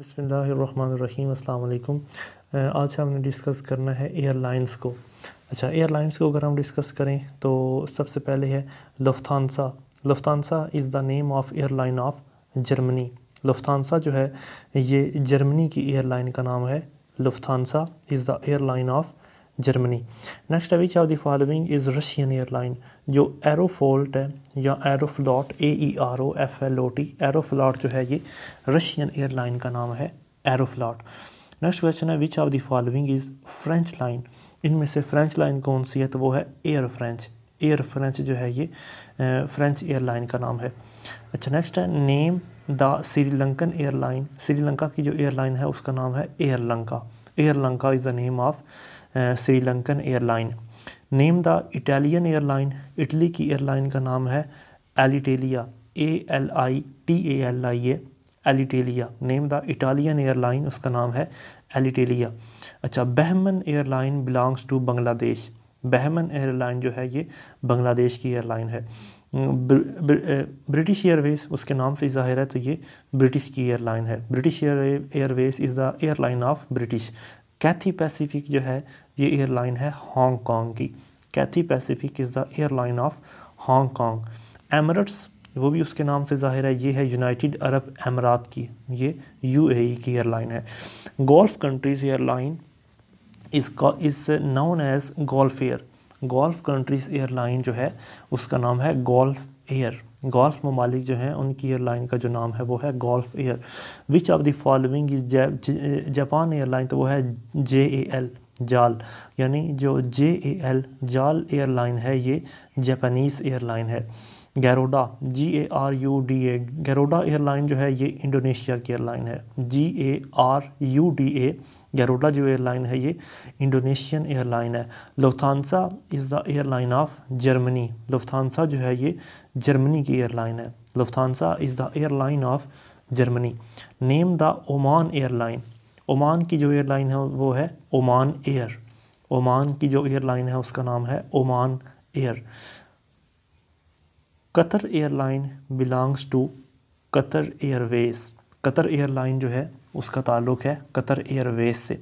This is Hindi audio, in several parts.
बसमीम अल्लाम आज हमने डिस्कस करना है एयरलाइंस को अच्छा एयरलाइंस को अगर हम डिस्कस करें तो सबसे पहले है Lufthansa Lufthansa is the name of airline of Germany Lufthansa जो है ये जर्मनी की एयरलाइन का नाम है Lufthansa is the airline of Germany next है which of the following is Russian airline जो एरोफोल्ट है या Aeroflot A E R O F L O T Aeroflot जो है ये रशियन एयरलाइन का नाम है एरोफ्लॉट नेक्स्ट क्वेश्चन है which of the following is French line इनमें से फ्रेंच लाइन कौन सी है तो वो है एयर फ्रेंच एयर फ्रेंच जो है ये फ्रेंच एयरलाइन का नाम है अच्छा नेक्स्ट है name the Sri Lankan airline Sri Lanka की जो एयरलाइन है उसका नाम है Air Lanka Air Lanka is the name of Sri Lankan airline name the Italian airline Italy की एयरलाइन का नाम है Alitalia A L I T A L I A Alitalia name the Italian airline उसका नाम है एलिटेलिया अच्छा Biman airline belongs to Bangladesh Biman airline जो है ये बांग्लादेश की एयरलाइन है ब्रिटिश hmm, एयरवेज उसके नाम से जाहिर है तो ये ब्रिटिश की एयरलाइन है British Airways is the airline of British Cathay Pacific जो है ये एयरलाइन है हांगकॉन्ग की Cathay Pacific is the airline of Hong Kong Emirates वो भी उसके नाम से जाहिर है ये है यूनाइटेड अरब अमारात की ये यूएई e की एयरलाइन है गोल्फ़ कंट्रीज़ एयरलाइन इसका is known as Gulf Air Gulf countries airline जो है उसका नाम है गोल्फ़ एयर गोल्फ ममालिक जो हैं उनकी एयरलाइन का जो नाम है वो है Gulf Air which of the following is Japan airline तो वो है जे ए एल जाल यानी जो जे ए एल जाल एयरलाइन है ये जापानीज़ एयरलाइन है Garuda G A R U D A Garuda airline जो है ये इंडोनेशिया की एयरलाइन है G A R U D A Garuda जो एयरलाइन है ये इंडोनेशियन एयरलाइन है Lufthansa is the airline of Germany Lufthansa जो है ये जर्मनी की एयरलाइन है Lufthansa is the airline of Germany name the Oman airline Oman की जो एयरलाइन है वो है ओमान एयर ओमान की जो एयरलाइन है उसका नाम है Oman Air Qatar airline belongs to Qatar Airways Qatar airline जो है उसका ताल्लुक़ है कतर एयरवेज से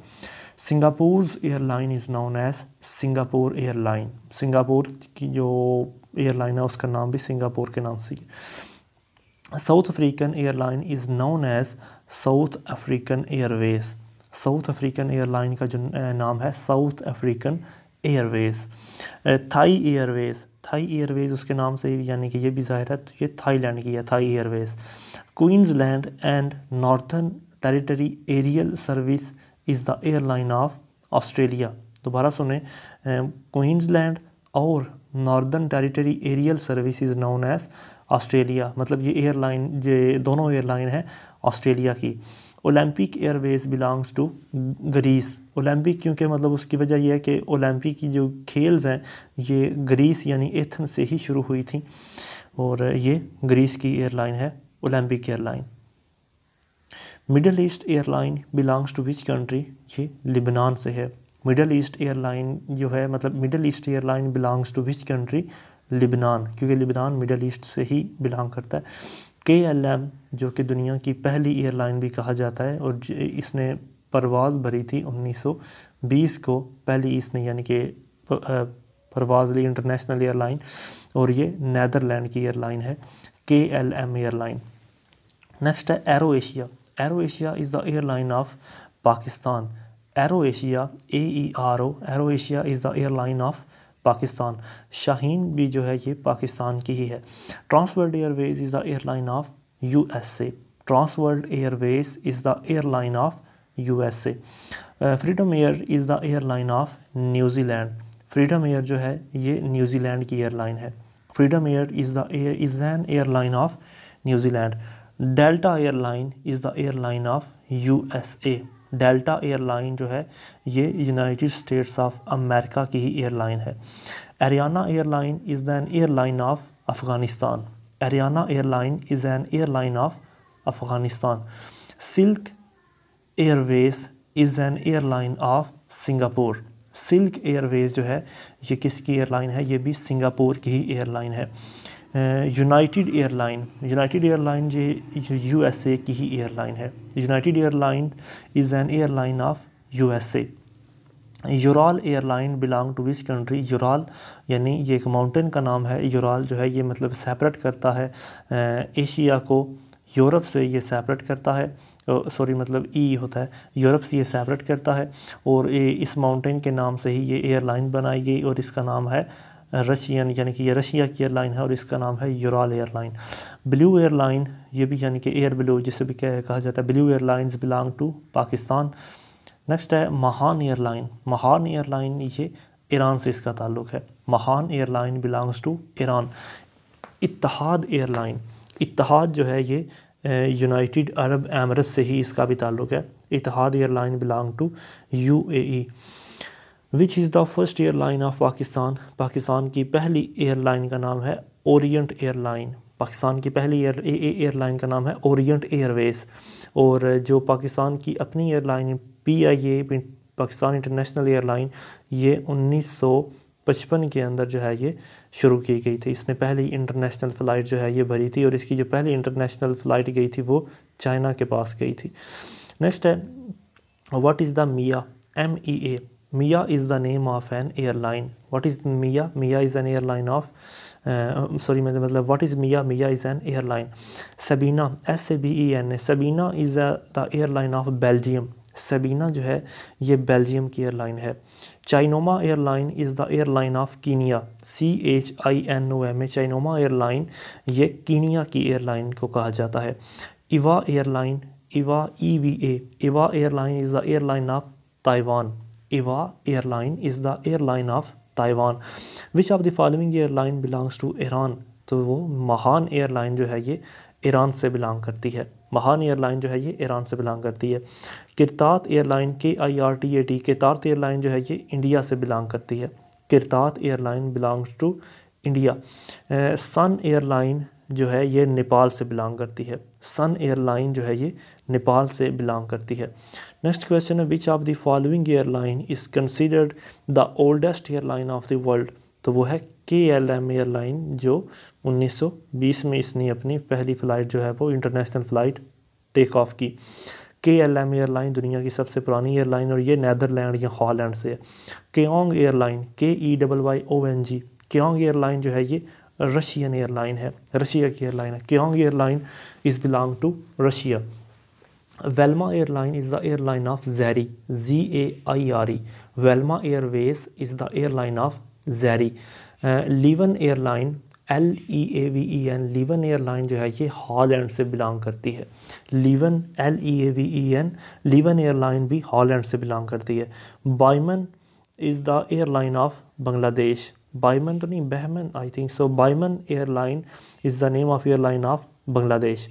Singapore airline is known as Singapore airline Singapore की जो एयरलाइन है उसका नाम भी सिंगापुर के नाम से South African airline is known as South African Airways South African airline का जो नाम है South African Airways Thai Airways Thai Airways उसके नाम से यानी कि ये भी ज़ाहिर है तो ये थाईलैंड की है Thai Airways Queensland and Northern Territory aerial service is the airline of Australia दोबारा सुने क्वींसलैंड um, और Northern Territory aerial service is known as Australia मतलब ये एयरलाइन ये दोनों एयरलाइन है ऑस्ट्रेलिया की Olympic Airways belongs to Greece Olympic क्योंकि मतलब उसकी वजह यह है कि ओलंपिक की जो खेल्स हैं ये ग्रीस यानी एथन से ही शुरू हुई थी और ये ग्रीस की एयरलाइन है Olympic airline Middle East airline belongs to which country ये लिबनान से है मिडल ईस्ट एयरलाइन जो है मतलब Middle East airline belongs to which country Lebanon क्योंकि लिबनान मिडल ईस्ट से ही बिलोंग करता है के एल एम जो कि दुनिया की पहली एयरलाइन भी कहा जाता है और इसने परवाज़ भरी थी 1920 को पहली इसने यानी कि परवाज़ ली इंटरनेशनल एयरलाइन और ये नैदरलैंड की एयरलाइन है K L M airline next है Aero Asia Aero Asia is the airline of Pakistan Aero Asia A E R O Aero Asia is the airline of Pakistan Shaheen भी जो है ये पाकिस्तान की ही है Trans World Airways is the airline of U S A Trans World Airways is the airline of U S A Freedom Air is the airline of New Zealand Freedom Air जो है ये न्यूजीलैंड की एयरलाइन है Freedom Air is the air is an airline of New Zealand Delta airline is the airline of USA Delta airline जो है ये यूनाइटेड स्टेट्स ऑफ अमेरिका की ही एयरलाइन है Ariana airline is an airline of Afghanistan Ariana airline is an airline of Afghanistan Silk Airways is an airline of Singapore Silk Airways जो है ये किसकी एयरलाइन है ये भी सिंगापुर की ही एयरलाइन है यूनाइटेड एयरलाइन यूनाइटेड एयरलाइन जो यू एस ए की ही एयरलाइन है United airline is an airline of U S A Ural airline belong to which country Ural यानी ये एक माउंटेन का नाम है यूराल जो है ये मतलब सेपरेट करता है एशिया को यूरोप से ये सेपरेट करता है सॉरी मतलब ई e होता है यूरोप से ये सेपरेट करता है और इस माउंटेन के नाम से ही ये एयरलाइन बनाई गई और इसका नाम है रशियन यानी कि ये रशिया की एयरलाइन है और इसका नाम है यूराल एयरलाइन ब्लू एयरलाइन ये भी यानी कि एयर ब्लू जिसे भी कहा जाता है Blue Airlines belong to Pakistan next है महान एयरलाइन महान एयरलाइन ये ईरान से इसका ताल्लुक है Mahan airline belongs to Iran Etihad airline Etihad जो है ये यूनाइटेड अरब एमरस से ही इसका भी ताल्लुक है Etihad airline belong to UAE which is the first airline of Pakistan Pakistan की पहली एयरलाइन का नाम है ओरिएंट एयरलाइन पाकिस्तान की पहली एयर एयरलाइन का नाम है ओरिएंट एयरवेज़ और जो पाकिस्तान की अपनी airline P I A Pakistan International airline ये उन्नीस सौ पचपन के अंदर जो है ये शुरू की गई थी इसने पहली इंटरनेशनल फ़्लाइट जो है ये भरी थी और इसकी जो पहली इंटरनेशनल फ़्लाइट गई थी वो चाइना के पास गई थी नेक्स्ट है what is the MEA M E A MEA is the name of an airline What is MEA MEA is an airline of sorry sorry मतलब what is MEA MEA is an airline Sabina S A B E N A Sabina is the airline of Belgium Belgium. Sabena जो है ये बेल्जियम की एयरलाइन है Chinoma airline is the airline of Kenya C H I N O M A Chinoma airline ये कीनिया की एयरलाइन को कहा जाता है EVA airline EVA E V EVA airline is the airline of Taiwan EVA airline is the airline of Taiwan. Which of the following airline belongs to Iran? तो वो महान एयरलाइन जो है ये ईरान से बिलोंग करती है महान एयरलाइन जो है ये ईरान से बिलोंग करती है Kirtat airline K I R T A T Kirtat airline जो है ये इंडिया से बिलोंग करती है Kirtat airline belongs to India Sun airline जो है ये नेपाल से बिलोंग करती है सन एयरलाइन जो है ये नेपाल से बिलोंग करती है नेक्स्ट क्वेश्चन है which of the following airline is considered the oldest airline of the world तो वो है के एल एम एयरलाइन जो 1920 में इसने अपनी पहली फ़्लाइट जो है वो इंटरनेशनल फ़्लाइट टेक ऑफ की के एल एम एयरलाइन दुनिया की सबसे पुरानी एयरलाइन और ये नैदरलैंड या हॉलैंड से है Keong airline K E double Y O N G Keong airline जो है ये रशियन एयरलाइन है रशिया की एयरलाइन है Keong airline is belong to Russia Velma airline is the airline of Zaire Z A I R E Velma airways is the airline of Zaire Uh, airline L E A V E N Leaven airline जो है ये हॉलैंड से बिलोंग करती है Leaven L E A V E N Leaven airline भी हॉलैंड से बिलोंग करती है Biman is the airline of Bangladesh Biman तो नहीं Bahman I think so Biman airline is the name of airline of Bangladesh.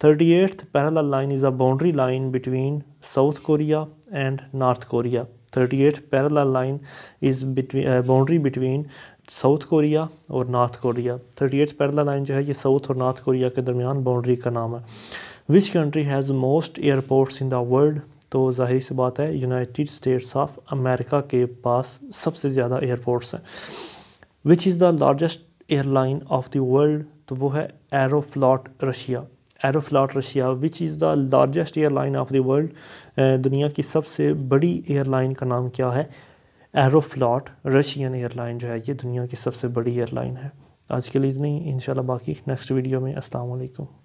38th parallel line is a boundary line between South Korea and North Korea. 38th parallel line is between uh, boundary between South Korea और North Korea thirty eight parallel line जो है ये साउथ और नॉर्थ कोरिया के दरमियान बाउंड्री का नाम है which country has most airports in the world तो जाहिर सी बात है यूनाइटेड स्टेट्स ऑफ अमेरिका के पास सबसे ज़्यादा एयरपोर्ट्स हैं which is the largest airline of the world तो वो है Aeroflot Russia Aeroflot Russia which is the largest airline of the world दुनिया की सबसे बड़ी एयरलाइन का नाम क्या है एरोफ्लॉट रशियन एयरलाइन जो है ये दुनिया की सबसे बड़ी एयरलाइन है आज के लिए इतनी इंशाल्लाह बाकी नेक्स्ट वीडियो में अस्सलाम वालेकुम